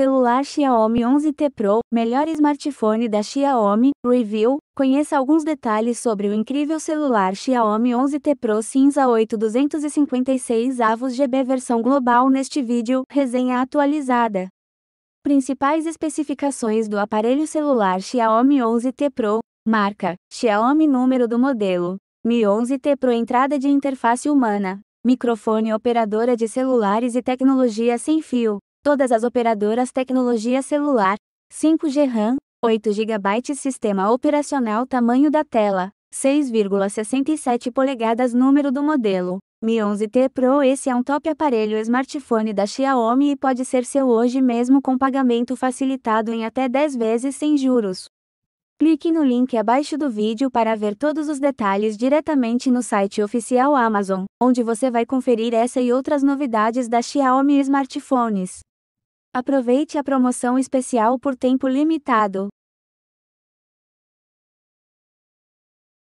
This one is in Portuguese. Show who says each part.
Speaker 1: Celular Xiaomi 11T Pro, melhor smartphone da Xiaomi, review, conheça alguns detalhes sobre o incrível celular Xiaomi 11T Pro cinza 8256 avos GB versão global neste vídeo, resenha atualizada. Principais especificações do aparelho celular Xiaomi 11T Pro, marca, Xiaomi número do modelo, Mi 11T Pro entrada de interface humana, microfone operadora de celulares e tecnologia sem fio, todas as operadoras tecnologia celular, 5G RAM, 8 GB sistema operacional tamanho da tela, 6,67 polegadas número do modelo. Mi 11T Pro Esse é um top aparelho smartphone da Xiaomi e pode ser seu hoje mesmo com pagamento facilitado em até 10 vezes sem juros. Clique no link abaixo do vídeo para ver todos os detalhes diretamente no site oficial Amazon, onde você vai conferir essa e outras novidades da Xiaomi Smartphones. Aproveite a promoção especial por tempo limitado.